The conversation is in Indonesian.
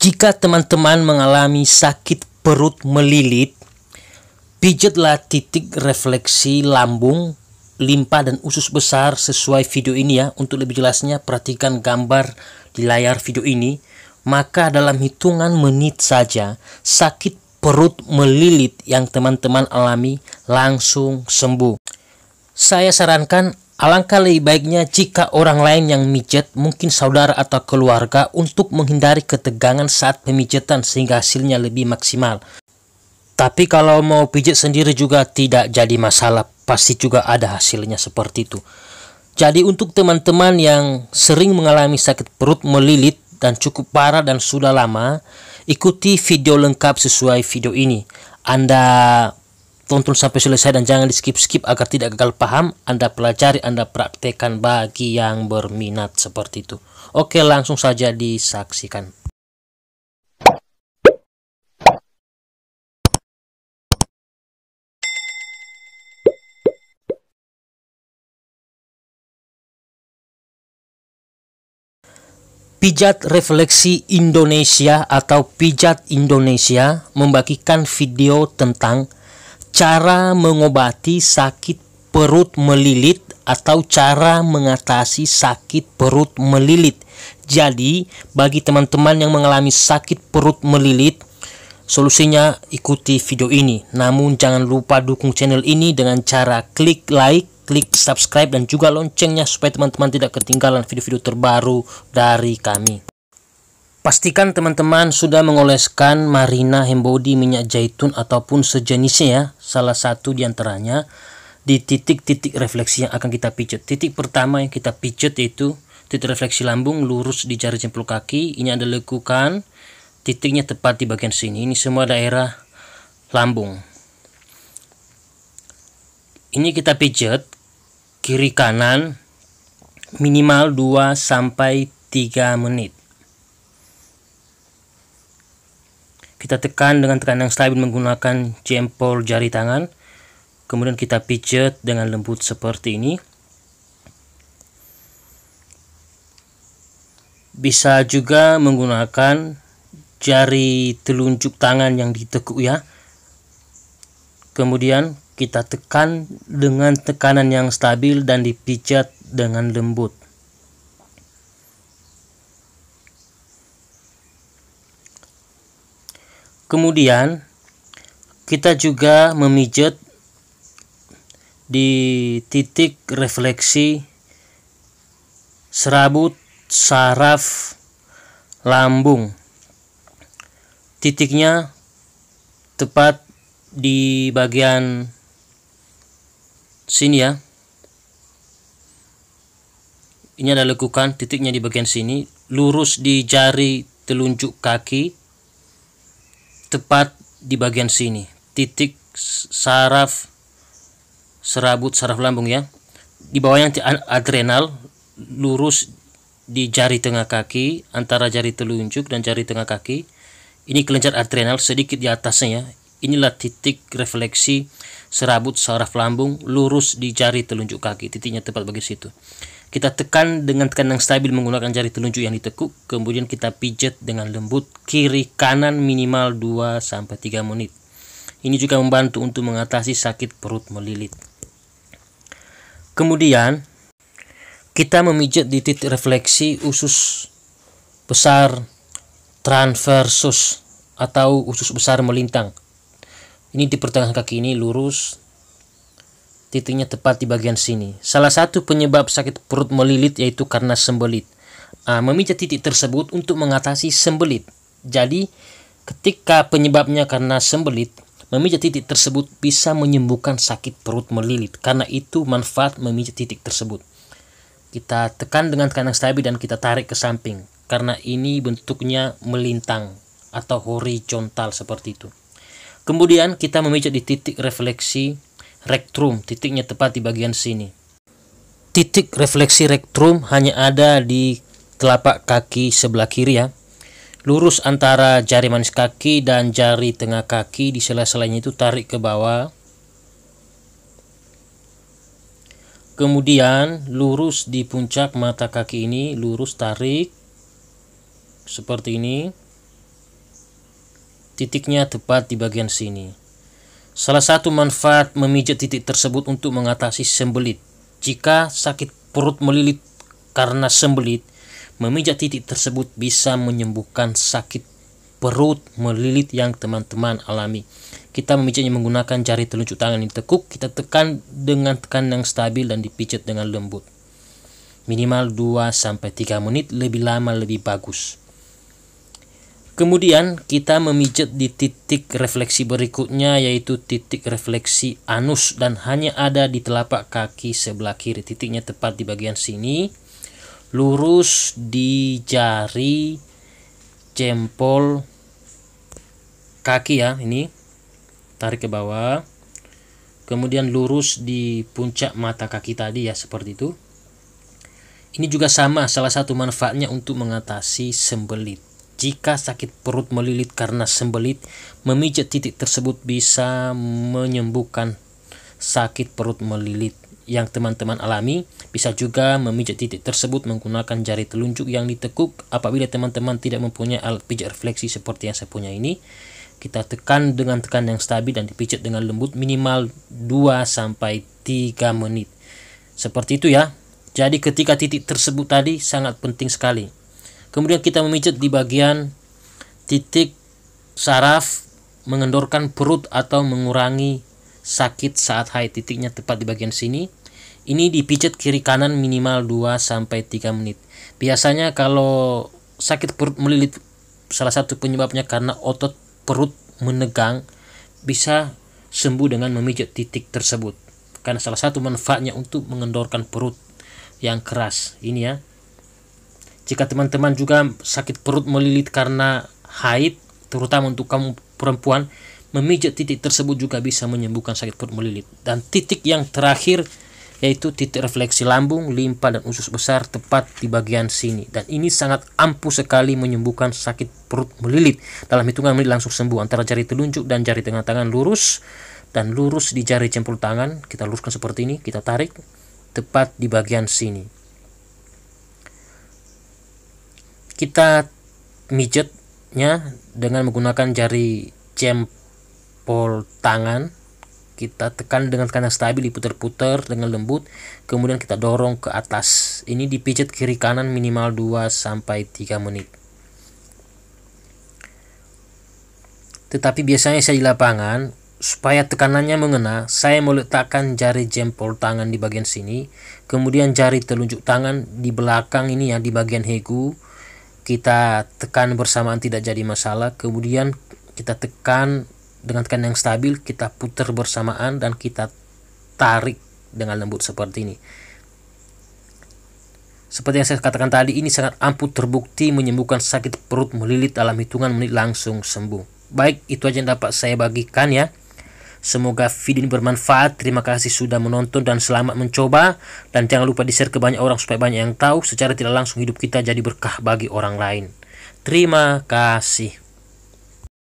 Jika teman-teman mengalami sakit perut melilit, pijatlah titik refleksi lambung, limpa dan usus besar sesuai video ini ya. Untuk lebih jelasnya perhatikan gambar di layar video ini. Maka dalam hitungan menit saja sakit perut melilit yang teman-teman alami langsung sembuh. Saya sarankan Alangkah lebih baiknya jika orang lain yang mijet mungkin saudara atau keluarga untuk menghindari ketegangan saat pemijatan sehingga hasilnya lebih maksimal. Tapi kalau mau pijat sendiri juga tidak jadi masalah, pasti juga ada hasilnya seperti itu. Jadi untuk teman-teman yang sering mengalami sakit perut melilit dan cukup parah dan sudah lama, ikuti video lengkap sesuai video ini. Anda tonton sampai selesai dan jangan di skip-skip agar tidak gagal paham Anda pelajari Anda praktekkan bagi yang berminat seperti itu Oke langsung saja disaksikan Pijat Refleksi Indonesia atau Pijat Indonesia membagikan video tentang cara mengobati sakit perut melilit atau cara mengatasi sakit perut melilit. Jadi, bagi teman-teman yang mengalami sakit perut melilit, solusinya ikuti video ini. Namun jangan lupa dukung channel ini dengan cara klik like, klik subscribe dan juga loncengnya supaya teman-teman tidak ketinggalan video-video terbaru dari kami. Pastikan teman-teman sudah mengoleskan marina Hembody minyak zaitun ataupun sejenisnya ya, salah satu diantaranya di titik-titik refleksi yang akan kita pijat. Titik pertama yang kita pijat yaitu titik refleksi lambung lurus di jari jempol kaki. Ini ada lekukan, titiknya tepat di bagian sini. Ini semua daerah lambung. Ini kita pijat kiri kanan minimal 2 sampai 3 menit. Kita tekan dengan tekanan stabil menggunakan jempol jari tangan. Kemudian kita pijat dengan lembut seperti ini. Bisa juga menggunakan jari telunjuk tangan yang ditekuk ya. Kemudian kita tekan dengan tekanan yang stabil dan dipijat dengan lembut. kemudian kita juga memijat di titik refleksi serabut saraf lambung titiknya tepat di bagian sini ya ini ada lekukan titiknya di bagian sini lurus di jari telunjuk kaki tepat di bagian sini titik saraf serabut saraf lambung ya di bawahnya adrenal lurus di jari tengah kaki antara jari telunjuk dan jari tengah kaki ini kelenjar adrenal sedikit di atasnya ya inilah titik refleksi serabut saraf lambung lurus di jari telunjuk kaki titiknya tepat bagi situ kita tekan dengan tekanan stabil menggunakan jari telunjuk yang ditekuk, kemudian kita pijat dengan lembut kiri kanan minimal 2 sampai 3 menit. Ini juga membantu untuk mengatasi sakit perut melilit. Kemudian, kita memijat di titik refleksi usus besar transversus atau usus besar melintang. Ini di pertengahan kaki ini lurus titiknya tepat di bagian sini. Salah satu penyebab sakit perut melilit yaitu karena sembelit. Uh, ah, memijat titik tersebut untuk mengatasi sembelit. Jadi, ketika penyebabnya karena sembelit, memijat titik tersebut bisa menyembuhkan sakit perut melilit. Karena itu manfaat memijat titik tersebut. Kita tekan dengan tekanan stabil dan kita tarik ke samping. Karena ini bentuknya melintang atau horizontal seperti itu. Kemudian kita memijat di titik refleksi rektrum, titiknya tepat di bagian sini. Titik refleksi rektrum hanya ada di telapak kaki sebelah kiri ya. Lurus antara jari manis kaki dan jari tengah kaki di sela-selanya itu tarik ke bawah. Kemudian lurus di puncak mata kaki ini, lurus tarik seperti ini. Titiknya tepat di bagian sini. Salah satu manfaat memijat titik tersebut untuk mengatasi sembelit. Jika sakit perut melilit karena sembelit, memijat titik tersebut bisa menyembuhkan sakit perut melilit yang teman-teman alami. Kita memijatnya menggunakan jari telunjuk tangan yang tekuk, kita tekan dengan tekan yang stabil dan dipijat dengan lembut. Minimal 2 sampai 3 menit, lebih lama lebih bagus. Kemudian kita memijat di titik refleksi berikutnya yaitu titik refleksi anus dan hanya ada di telapak kaki sebelah kiri. Titiknya tepat di bagian sini. Lurus di jari jempol kaki ya, ini. Tarik ke bawah. Kemudian lurus di puncak mata kaki tadi ya seperti itu. Ini juga sama salah satu manfaatnya untuk mengatasi sembelit. Jika sakit perut melilit karena sembelit, memijat titik tersebut bisa menyembuhkan sakit perut melilit yang teman-teman alami. Bisa juga memijat titik tersebut menggunakan jari telunjuk yang ditekuk apabila teman-teman tidak mempunyai alat pijat refleksi seperti yang saya punya ini. Kita tekan dengan tekan yang stabil dan dipijat dengan lembut minimal 2 sampai 3 menit. Seperti itu ya. Jadi ketika titik tersebut tadi sangat penting sekali kemudian kita memijat di bagian titik saraf mengendorkan perut atau mengurangi sakit saat haid titiknya tepat di bagian sini ini dipijat kiri kanan minimal 2 sampai 3 menit biasanya kalau sakit perut melilit salah satu penyebabnya karena otot perut menegang bisa sembuh dengan memijat titik tersebut karena salah satu manfaatnya untuk mengendorkan perut yang keras ini ya jika teman-teman juga sakit perut melilit karena haid, terutama untuk kamu perempuan, memijat titik tersebut juga bisa menyembuhkan sakit perut melilit. Dan titik yang terakhir yaitu titik refleksi lambung, limpa dan usus besar tepat di bagian sini. Dan ini sangat ampuh sekali menyembuhkan sakit perut melilit. Dalam hitungan menit langsung sembuh antara jari telunjuk dan jari tengah tangan lurus dan lurus di jari jempol tangan. Kita luruskan seperti ini, kita tarik tepat di bagian sini. kita mijetnya dengan menggunakan jari jempol tangan kita tekan dengan tekanan stabil diputar puter dengan lembut kemudian kita dorong ke atas ini dipijat kiri kanan minimal 2 sampai 3 menit tetapi biasanya saya di lapangan supaya tekanannya mengena saya meletakkan jari jempol tangan di bagian sini kemudian jari telunjuk tangan di belakang ini ya di bagian hegu kita tekan bersamaan tidak jadi masalah kemudian kita tekan dengan tekan yang stabil kita putar bersamaan dan kita tarik dengan lembut seperti ini seperti yang saya katakan tadi ini sangat ampuh terbukti menyembuhkan sakit perut melilit dalam hitungan menit langsung sembuh baik itu aja yang dapat saya bagikan ya Semoga video ini bermanfaat. Terima kasih sudah menonton dan selamat mencoba. Dan jangan lupa di-share ke banyak orang supaya banyak yang tahu secara tidak langsung hidup kita jadi berkah bagi orang lain. Terima kasih.